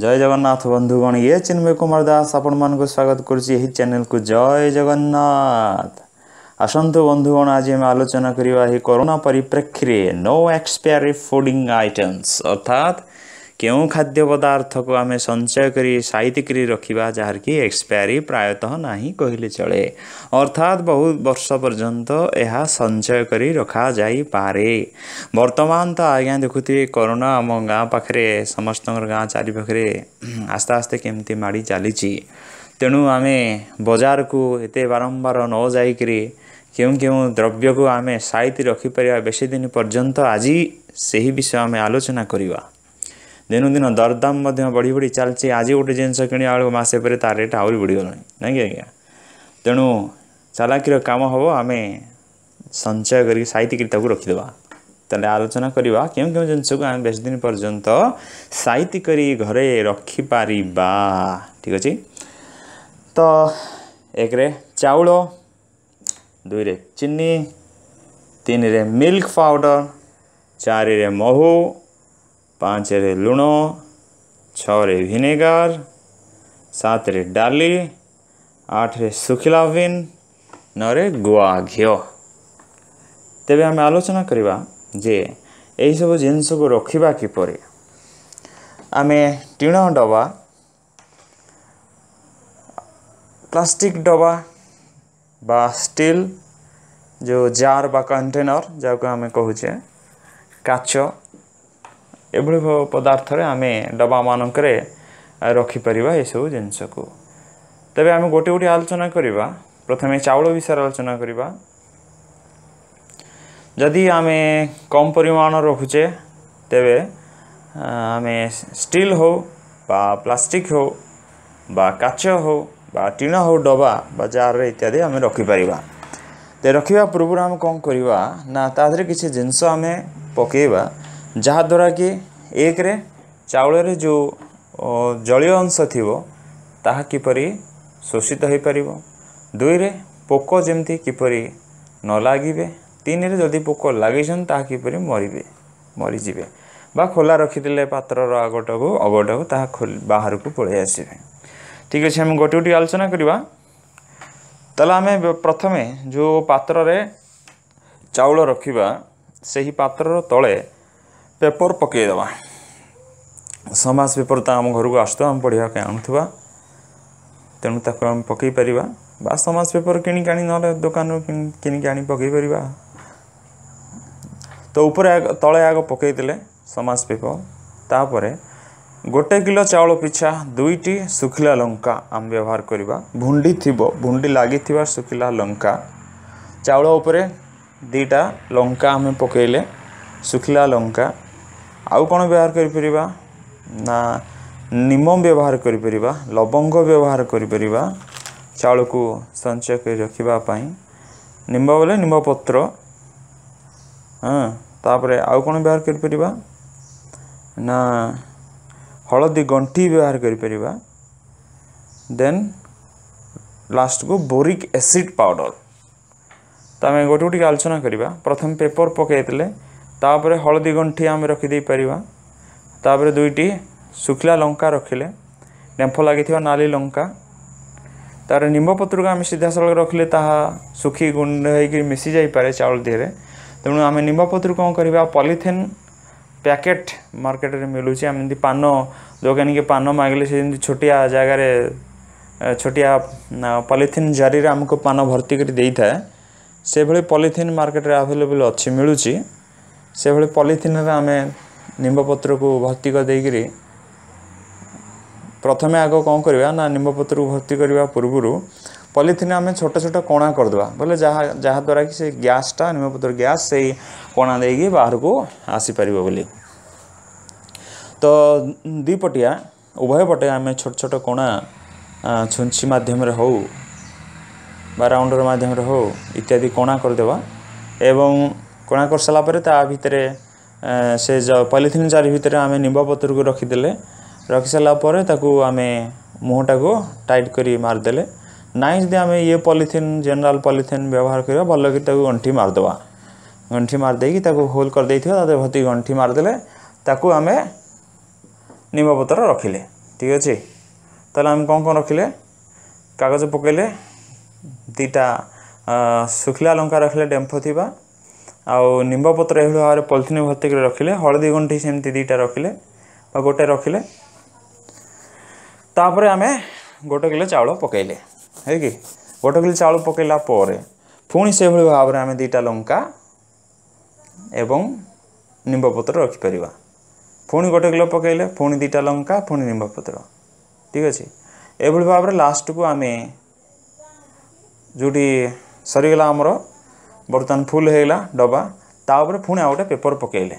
जय जगन्नाथ बंधुगण ये चिन्मय कुमार दास आपण मान स्वागत यही चैनल को जय जगन्नाथ आसतु बंधुगण आज आम आलोचना करवा करोना परिप्रेक्षी नो एक्सपायरी फुडिंग आइटम्स अर्थात क्यों खाद्य पदार्थ को आम संचय कर सी रखा जार कि एक्सपायरी प्रायतः ना ही कहले चले अर्थात बहुत वर्ष पर्यंत यह संचय कर रखा जापे बर्तमान तो आज्ञा देखु कोरोना आम गाँ पाखे समस्त गाँ चारिपे आस्ते आस्ते केमती माड़ी चली तेणु आम बजार को बारंबार न जाकि क्यों क्यों द्रव्य को आम सी रखिपर बेस दिन पर्यंत आज से ही विषय आम आलोचना करवा दिन दरदाम बड़ी बढि चाहिँ आज गोटे जिनिस किन मासे पर तारेट आउँ बड़ी नै नै आज तेणु चालाकिर काम हौ आमे सञ्चय रखि देबा तले आलोचना केही केही जिन्सक बेस दिन घरे रखि पारिबा ठीक अछि त एक चाउलो दुई रे चिन तिन मल्क पाउडर रे मह ପାଞ୍ଚରେ ଲୁଣ ଛଅରେ ଭିନେଗାର ସାତରେ ଡାଲି ଆଠରେ ଶୁଖିଲା ବିନ୍ ନଅରେ ଗୁଆ ଘିଅ ତେବେ ଆମେ ଆଲୋଚନା କରିବା ଯେ ଏହିସବୁ ଜିନିଷକୁ ରଖିବା କିପରି ଆମେ ଟିଣ ଡବା ପ୍ଲାଷ୍ଟିକ୍ ଡବା ବା ଷ୍ଟିଲ୍ ଯେଉଁ ଜାର୍ ବା କଣ୍ଟେନର୍ ଯାହାକୁ ଆମେ କହୁଛେ କାଚ ଏଭଳି ପଦାର୍ଥରେ ଆମେ ଡବାମାନଙ୍କରେ ରଖିପାରିବା ଏସବୁ ଜିନିଷକୁ ତେବେ ଆମେ ଗୋଟେ ଗୋଟେ ଆଲୋଚନା କରିବା ପ୍ରଥମେ ଚାଉଳ ବିଷୟରେ ଆଲୋଚନା କରିବା ଯଦି ଆମେ କମ୍ ପରିମାଣ ରଖୁଛେ ତେବେ ଆମେ ଷ୍ଟିଲ୍ ହେଉ ବା ପ୍ଲାଷ୍ଟିକ୍ ହେଉ ବା କାଚ ହେଉ ବା ଟିଣ ହେଉ ଡବା ବା ଜାରରେ ଇତ୍ୟାଦି ଆମେ ରଖିପାରିବା ତ ରଖିବା ପୂର୍ବରୁ ଆମେ କ'ଣ କରିବା ନା ତା ଦେହରେ କିଛି ଜିନିଷ ଆମେ ପକାଇବା ଯାହାଦ୍ୱାରା କି ଏକରେ ଚାଉଳରେ ଯେଉଁ ଜଳୀୟ ଅଂଶ ଥିବ ତାହା କିପରି ଶୋଷିତ ହୋଇପାରିବ ଦୁଇରେ ପୋକ ଯେମିତି କିପରି ନ ଲାଗିବେ ତିନିରେ ଯଦି ପୋକ ଲାଗିଛନ୍ତି ତାହା କିପରି ମରିବେ ମରିଯିବେ ବା ଖୋଲା ରଖିଥିଲେ ପାତ୍ରର ଆଗଟାକୁ ଅଗଟାକୁ ତାହା ବାହାରକୁ ପଳାଇ ଆସିବେ ଠିକ୍ ଅଛି ଆମେ ଗୋଟିଏ ଗୋଟିଏ ଆଲୋଚନା କରିବା ତାହେଲେ ଆମେ ପ୍ରଥମେ ଯେଉଁ ପାତ୍ରରେ ଚାଉଳ ରଖିବା ସେହି ପାତ୍ରର ତଳେ ପେପର୍ ପକାଇଦେବା ସମାଜ ପେପର୍ ତ ଆମ ଘରକୁ ଆସୁଥିବ ଆମେ ପଢ଼ିବା ପାଇଁ ଆଣୁଥିବା ତେଣୁ ତାକୁ ଆମେ ପକାଇ ପାରିବା ବା ସମାଜ ପେପର୍ କିଣିକି ଆଣି ନହେଲେ ଦୋକାନରୁ କିଣିକି ଆଣି ପକାଇ ପାରିବା ତ ଉପରେ ତଳେ ଆଗ ପକାଇଦେଲେ ସମାଜ ପେପର୍ ତାପରେ ଗୋଟେ କିଲୋ ଚାଉଳ ପିଛା ଦୁଇଟି ଶୁଖିଲା ଲଙ୍କା ଆମେ ବ୍ୟବହାର କରିବା ଭୁଣ୍ଡି ଥିବ ଭୁଣ୍ଡି ଲାଗିଥିବା ଶୁଖିଲା ଲଙ୍କା ଚାଉଳ ଉପରେ ଦୁଇଟା ଲଙ୍କା ଆମେ ପକାଇଲେ ଶୁଖିଲା ଲଙ୍କା ଆଉ କ'ଣ ବ୍ୟବହାର କରିପାରିବା ନା ନିମ ବ୍ୟବହାର କରିପାରିବା ଲବଙ୍ଗ ବ୍ୟବହାର କରିପାରିବା ଚାଉଳକୁ ସଞ୍ଚୟ କରି ରଖିବା ପାଇଁ ନିମ୍ବ ବୋଲେ ନିମ୍ବପତ୍ର ହଁ ତାପରେ ଆଉ କ'ଣ ବ୍ୟବହାର କରିପାରିବା ନା ହଳଦୀ ଗଣ୍ଠି ବ୍ୟବହାର କରିପାରିବା ଦେନ୍ ଲାଷ୍ଟକୁ ବୋରିକ୍ ଏସିଡ଼୍ ପାଉଡ଼ର ତ ଆମେ ଗୋଟେ ଗୋଟିଏ ଆଲୋଚନା କରିବା ପ୍ରଥମେ ପେପର୍ ପକାଇଥିଲେ ତାପରେ ହଳଦୀ ଗଣ୍ଠି ଆମେ ରଖିଦେଇପାରିବା ତାପରେ ଦୁଇଟି ଶୁଖିଲା ଲଙ୍କା ରଖିଲେ ଡେମ୍ଫ ଲାଗିଥିବା ନାଲି ଲଙ୍କା ତାପରେ ନିମ୍ବପତ୍ରକୁ ଆମେ ସିଧାସଳଖ ରଖିଲେ ତାହା ଶୁଖି ଗୁଣ୍ଡ ହେଇକି ମିଶିଯାଇପାରେ ଚାଉଳ ଦେହରେ ତେଣୁ ଆମେ ନିମ୍ବପତ୍ରକୁ କ'ଣ କରିବା ପଲିଥିନ୍ ପ୍ୟାକେଟ୍ ମାର୍କେଟରେ ମିଳୁଛି ଆମେ ଯେମିତି ପାନ ଦୋକାନୀକି ପାନ ମାଗିଲେ ସେ ଯେମିତି ଛୋଟିଆ ଜାଗାରେ ଛୋଟିଆ ପଲିଥିନ୍ ଜାରିରେ ଆମକୁ ପାନ ଭର୍ତ୍ତି କରି ଦେଇଥାଏ ସେଭଳି ପଲିଥିନ୍ ମାର୍କେଟରେ ଆଭେଲେବୁଲ୍ ଅଛି ମିଳୁଛି ସେଭଳି ପଲିଥିନରେ ଆମେ ନିମ୍ବପତ୍ରକୁ ଭର୍ତ୍ତିକ ଦେଇକରି ପ୍ରଥମେ ଆଗ କ'ଣ କରିବା ନା ନିମ୍ବପତ୍ରକୁ ଭର୍ତ୍ତି କରିବା ପୂର୍ବରୁ ପଲିଥିନ ଆମେ ଛୋଟ ଛୋଟ କଣା କରିଦେବା ବୋଲେ ଯାହା ଯାହାଦ୍ୱାରା କି ସେ ଗ୍ୟାସ୍ଟା ନିମ୍ବପତ୍ର ଗ୍ୟାସ୍ ସେଇ କଣା ଦେଇକି ବାହାରକୁ ଆସିପାରିବ ବୋଲି ତ ଦୁଇପଟିଆ ଉଭୟ ପଟେ ଆମେ ଛୋଟ ଛୋଟ କଣା ଛୁଞ୍ଚି ମାଧ୍ୟମରେ ହେଉ ବା ରାଉଣ୍ଡର ମାଧ୍ୟମରେ ହେଉ ଇତ୍ୟାଦି କଣା କରିଦେବା ଏବଂ କଣା କରିସାରିଲା ପରେ ତା ଭିତରେ ସେ ପଲିଥିନ୍ ଜାରି ଭିତରେ ଆମେ ନିମ୍ବପତ୍ରକୁ ରଖିଦେଲେ ରଖିସାରିଲା ପରେ ତାକୁ ଆମେ ମୁହଁଟାକୁ ଟାଇଟ୍ କରି ମାରିଦେଲେ ନାଇଁ ଯଦି ଆମେ ଇଏ ପଲିଥିନ୍ ଜେନେରାଲ୍ ପଲିଥିନ୍ ବ୍ୟବହାର କରିବା ଭଲକି ତାକୁ ଗଣ୍ଠି ମାରିଦେବା ଗଣ୍ଠି ମାରିଦେଇକି ତାକୁ ହୋଲ୍ କରିଦେଇଥିବା ତା ଦେହରେ ଭର୍ତ୍ତି ଗଣ୍ଠି ମାରିଦେଲେ ତାକୁ ଆମେ ନିମ୍ବପତ୍ର ରଖିଲେ ଠିକ୍ ଅଛି ତାହେଲେ ଆମେ କ'ଣ କ'ଣ ରଖିଲେ କାଗଜ ପକାଇଲେ ଦୁଇଟା ଶୁଖିଲା ଲଙ୍କା ରଖିଲେ ଡେମ୍ଫ ଥିବା ଆଉ ନିମ୍ବପତ୍ର ଏଭଳି ଭାବରେ ପଲିଥିନ୍ ଭର୍ତ୍ତି ରଖିଲେ ହଳଦୀ ଗୁଣ୍ଠି ସେମିତି ଦୁଇଟା ରଖିଲେ ବା ଗୋଟେ ରଖିଲେ ତାପରେ ଆମେ ଗୋଟେ କିଲୋ ଚାଉଳ ପକାଇଲେ ହେଇକି ଗୋଟେ କିଲୋ ଚାଉଳ ପକାଇଲା ପରେ ପୁଣି ସେଭଳି ଭାବରେ ଆମେ ଦୁଇଟା ଲଙ୍କା ଏବଂ ନିମ୍ବପତ୍ର ରଖିପାରିବା ପୁଣି ଗୋଟେ କିଲୋ ପକାଇଲେ ପୁଣି ଦୁଇଟା ଲଙ୍କା ପୁଣି ନିମ୍ବପତ୍ର ଠିକ୍ ଅଛି ଏଭଳି ଭାବରେ ଲାଷ୍ଟକୁ ଆମେ ଯେଉଁଠି ସରିଗଲା ଆମର ବର୍ତ୍ତମାନ ଫୁଲ୍ ହୋଇଗଲା ଡବା ତା ଉପରେ ପୁଣି ଆଉ ଗୋଟେ ପେପର୍ ପକାଇଲେ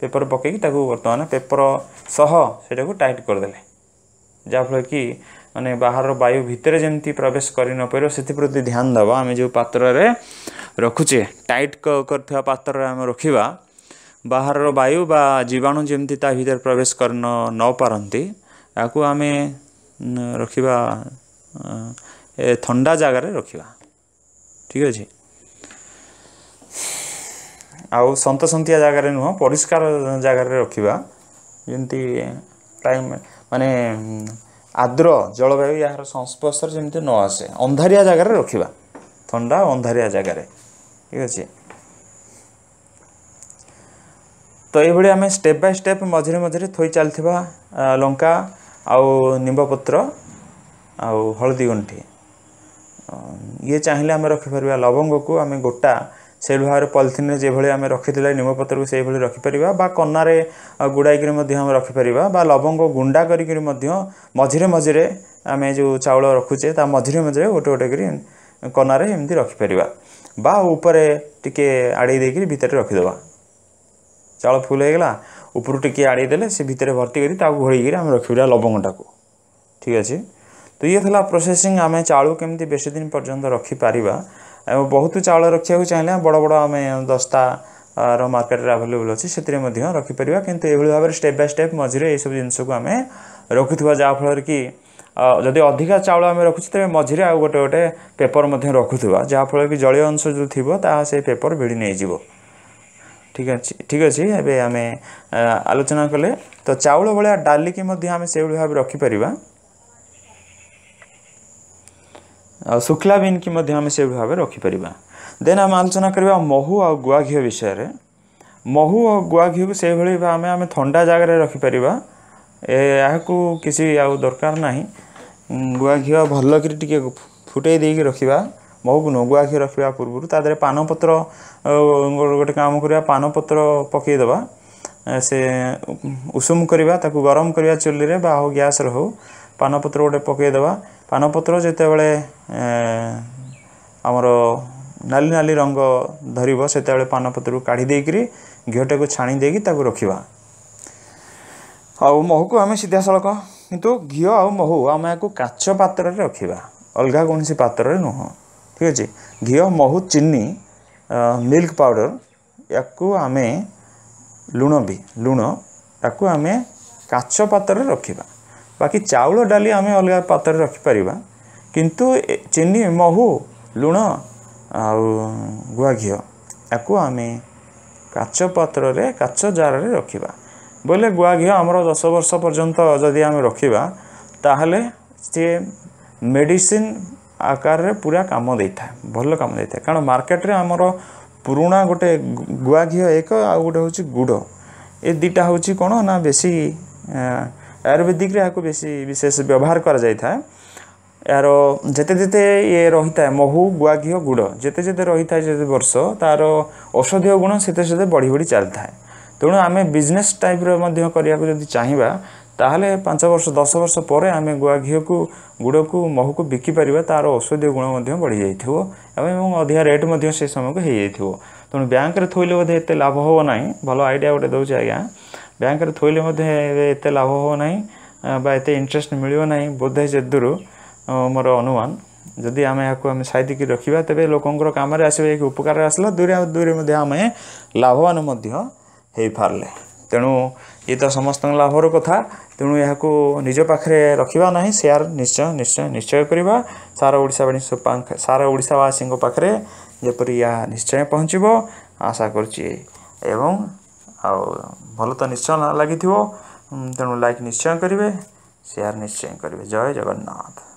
ପେପର୍ ପକାଇକି ତାକୁ ବର୍ତ୍ତମାନ ପେପର୍ ସହ ସେଇଟାକୁ ଟାଇଟ୍ କରିଦେଲେ ଯାହାଫଳରେ କି ମାନେ ବାହାରର ବାୟୁ ଭିତରେ ଯେମିତି ପ୍ରବେଶ କରିନପାରିବ ସେଥିପ୍ରତି ଧ୍ୟାନ ଦେବା ଆମେ ଯେଉଁ ପାତ୍ରରେ ରଖୁଛେ ଟାଇଟ୍ କରିଥିବା ପାତ୍ରରେ ଆମେ ରଖିବା ବାହାରର ବାୟୁ ବା ଜୀବାଣୁ ଯେମିତି ତା ଭିତରେ ପ୍ରବେଶ କରି ନପାରନ୍ତି ତାକୁ ଆମେ ରଖିବା ଥଣ୍ଡା ଜାଗାରେ ରଖିବା ଠିକ ଅଛି ଆଉ ସନ୍ତସନ୍ତିଆ ଜାଗାରେ ନୁହଁ ପରିଷ୍କାର ଜାଗାରେ ରଖିବା ଯେମିତି ଟାଇମ ମାନେ ଆଦ୍ର ଜଳବାୟୁ ଏହାର ସଂସ୍ପର୍ଶରେ ଯେମିତି ନ ଆସେ ଅନ୍ଧାରିଆ ଜାଗାରେ ରଖିବା ଥଣ୍ଡା ଅନ୍ଧାରିଆ ଜାଗାରେ ଠିକ ଅଛି ତ ଏଇଭଳି ଆମେ ଷ୍ଟେପ୍ ବାଇ ଷ୍ଟେପ୍ ମଝିରେ ମଝିରେ ଥୋଇ ଚାଲିଥିବା ଲଙ୍କା ଆଉ ନିମ୍ବପତ୍ର ଆଉ ହଳଦୀ ଇଏ ଚାହିଁଲେ ଆମେ ରଖିପାରିବା ଲବଙ୍ଗକୁ ଆମେ ଗୋଟା ସେଇ ଭାବରେ ପଲିଥିନ୍ରେ ଯେଭଳି ଆମେ ରଖିଥିଲେ ନିମ ପତ୍ରକୁ ସେଇଭଳି ରଖିପାରିବା ବା କନାରେ ଗୁଡ଼ାଇକରି ମଧ୍ୟ ଆମେ ରଖିପାରିବା ବା ଲବଙ୍ଗ ଗୁଣ୍ଡା କରିକିରି ମଧ୍ୟ ମଝିରେ ମଝିରେ ଆମେ ଯେଉଁ ଚାଉଳ ରଖୁଛେ ତା ମଝିରେ ମଝିରେ ଗୋଟେ ଗୋଟେ କରି କନାରେ ଏମିତି ରଖିପାରିବା ବା ଉପରେ ଟିକିଏ ଆଡ଼େଇ ଦେଇକରି ଭିତରେ ରଖିଦେବା ଚାଉଳ ଫୁଲ୍ ହୋଇଗଲା ଉପରୁ ଟିକିଏ ଆଡ଼େଇ ଦେଲେ ସେ ଭିତରେ ଭର୍ତ୍ତି କରି ତାକୁ ଘୋଳେଇକରି ଆମେ ରଖିପାରିବା ଲବଙ୍ଗଟାକୁ ଠିକ୍ ଅଛି तो ये था प्रोसेसिंग आम चाउल केमी बेस दिन पर्यटन रखिपर बहुत चाउल रखा चाहिए बड़ बड़ आम दस्ता ର ମାର୍କେଟରେ ଆଭେଲେବୁଲ୍ ଅଛି ସେଥିରେ ମଧ୍ୟ ରଖିପାରିବା କିନ୍ତୁ ଏଭଳି ଭାବରେ ଷ୍ଟେପ୍ ବାଇ ଷ୍ଟେପ୍ ମଝିରେ ଏହିସବୁ ଜିନିଷକୁ ଆମେ ରଖୁଥିବା ଯାହାଫଳରେ କି ଯଦି ଅଧିକା ଚାଉଳ ଆମେ ରଖୁଛୁ ତେବେ ମଝିରେ ଆଉ ଗୋଟେ ଗୋଟେ ପେପର୍ ମଧ୍ୟ ରଖୁଥିବା ଯାହାଫଳରେ କି ଜଳୀୟ ଅଂଶ ଯେଉଁ ଥିବ ତାହା ସେ ପେପର୍ ଭିଡ଼ି ନେଇଯିବ ଠିକ୍ ଅଛି ଠିକ୍ ଅଛି ଏବେ ଆମେ ଆଲୋଚନା କଲେ ତ ଚାଉଳ ଭଳିଆ ଡାଲିକି ମଧ୍ୟ ଆମେ ସେଭଳି ଭାବେ ରଖିପାରିବା शुक्ला बीन की आम भाव रखिपर दे आम आलोचना करवा महू आ गुआ घी विषय महु और गुआ घी को से भाई आम था जगह रखिपर यह किसी आ दरकार ना गुआ घी भलकर फुटे रखा महु को नगुआ घी रखा पूर्व तादेह पानपत्र गोटे काम करवा पानपत्र पकईद से उषुम करवा गरम करवा चूल्हे हूँ ग्यास हो पानपत्र गोटे पकईदे ପାନପତ୍ର ଯେତେବେଳେ ଆମର ନାଲି ନାଲି ରଙ୍ଗ ଧରିବ ସେତେବେଳେ ପାନପତ୍ରକୁ କାଢ଼ି ଦେଇକରି ଘିଅଟାକୁ ଛାଣି ଦେଇକି ତାକୁ ରଖିବା ଆଉ ମହୁକୁ ଆମେ ସିଧାସଳଖ କିନ୍ତୁ ଘିଅ ଆଉ ମହୁ ଆମେ ଏହାକୁ କାଚ ପାତ୍ରରେ ରଖିବା ଅଲଗା କୌଣସି ପାତ୍ରରେ ନୁହଁ ଠିକ୍ ଅଛି ଘିଅ ମହୁ ଚିନି ମିଲ୍କ ପାଉଡ଼ର ୟାକୁ ଆମେ ଲୁଣ ବି ଲୁଣ ତାକୁ ଆମେ କାଚ ପାତ୍ରରେ ରଖିବା ବାକି ଚାଉଳ ଡାଲି ଆମେ ଅଲଗା ପାତ୍ରରେ ରଖିପାରିବା କିନ୍ତୁ ଚିନି ମହୁ ଲୁଣ ଆଉ ଗୁଆ ଘିଅ ୟାକୁ ଆମେ କାଚ ପାତ୍ରରେ କାଚ ଜାରରେ ରଖିବା ବୋଇଲେ ଗୁଆ ଘିଅ ଆମର ଦଶ ବର୍ଷ ପର୍ଯ୍ୟନ୍ତ ଯଦି ଆମେ ରଖିବା ତାହେଲେ ସିଏ ମେଡ଼ିସିନ ଆକାରରେ ପୁରା କାମ ଦେଇଥାଏ ଭଲ କାମ ଦେଇଥାଏ କାରଣ ମାର୍କେଟରେ ଆମର ପୁରୁଣା ଗୋଟେ ଗୁଆ ଘିଅ ଏକ ଆଉ ଗୋଟେ ହେଉଛି ଗୁଡ଼ ଏ ଦୁଇଟା ହେଉଛି କ'ଣ ନା ବେଶୀ ଆୟୁର୍ବେଦିକରେ ଏହାକୁ ବେଶୀ ବିଶେଷ ବ୍ୟବହାର କରାଯାଇଥାଏ ଏହାର ଯେତେ ଯେତେ ଇଏ ରହିଥାଏ ମହୁ ଗୁଆ ଘିଅ ଗୁଡ଼ ଯେତେ ଯେତେ ରହିଥାଏ ଯେତେ ବର୍ଷ ତା'ର ଔଷଧୀୟ ଗୁଣ ସେତେ ସେତେ ବଢ଼ି ବଢ଼ି ଚାଲିଥାଏ ତେଣୁ ଆମେ ବିଜନେସ୍ ଟାଇପ୍ର ମଧ୍ୟ କରିବାକୁ ଯଦି ଚାହିଁବା ତାହେଲେ ପାଞ୍ଚ ବର୍ଷ ଦଶ ବର୍ଷ ପରେ ଆମେ ଗୁଆ ଘିଅକୁ ଗୁଡ଼କୁ ମହୁକୁ ବିକିପାରିବା ତା'ର ଔଷଧୀୟ ଗୁଣ ମଧ୍ୟ ବଢ଼ିଯାଇଥିବ ଏବଂ ଅଧିକା ରେଟ୍ ମଧ୍ୟ ସେ ସମୟକୁ ହୋଇଯାଇଥିବ ତେଣୁ ବ୍ୟାଙ୍କରେ ଥୋଇଲେ ବୋଧେ ଏତେ ଲାଭ ହେବ ନାହିଁ ଭଲ ଆଇଡ଼ିଆ ଗୋଟେ ଦେଉଛି ଆଜ୍ଞା ବ୍ୟାଙ୍କରେ ଥୋଇଲେ ମଧ୍ୟ ଏତେ ଲାଭ ହେବ ନାହିଁ ବା ଏତେ ଇଣ୍ଟରେଷ୍ଟ ମିଳିବ ନାହିଁ ବୋଧେ ଯେଦୁରୁ ମୋର ଅନୁମାନ ଯଦି ଆମେ ଏହାକୁ ଆମେ ସାଇତିକି ରଖିବା ତେବେ ଲୋକଙ୍କର କାମରେ ଆସିବା ଏକ ଉପକାର ଆସିଲା ଦୂରେ ଦୂରେ ମଧ୍ୟ ଆମେ ଲାଭବାନ ମଧ୍ୟ ହୋଇପାରିଲେ ତେଣୁ ଇଏ ତ ସମସ୍ତଙ୍କ ଲାଭର କଥା ତେଣୁ ଏହାକୁ ନିଜ ପାଖରେ ରଖିବା ନାହିଁ ସେୟାର ନିଶ୍ଚୟ ନିଶ୍ଚୟ ନିଶ୍ଚୟ କରିବା ସାରା ଓଡ଼ିଶା ସାରା ଓଡ଼ିଶାବାସୀଙ୍କ ପାଖରେ ଯେପରି ଏହା ନିଶ୍ଚୟ ପହଞ୍ଚିବ ଆଶା କରୁଛି ଏବଂ ଆଉ ଭଲ ତ ନିଶ୍ଚୟ ଲାଗିଥିବ ତେଣୁ ଲାଇକ୍ ନିଶ୍ଚୟ କରିବେ ସେୟାର୍ ନିଶ୍ଚୟ କରିବେ ଜୟ ଜଗନ୍ନାଥ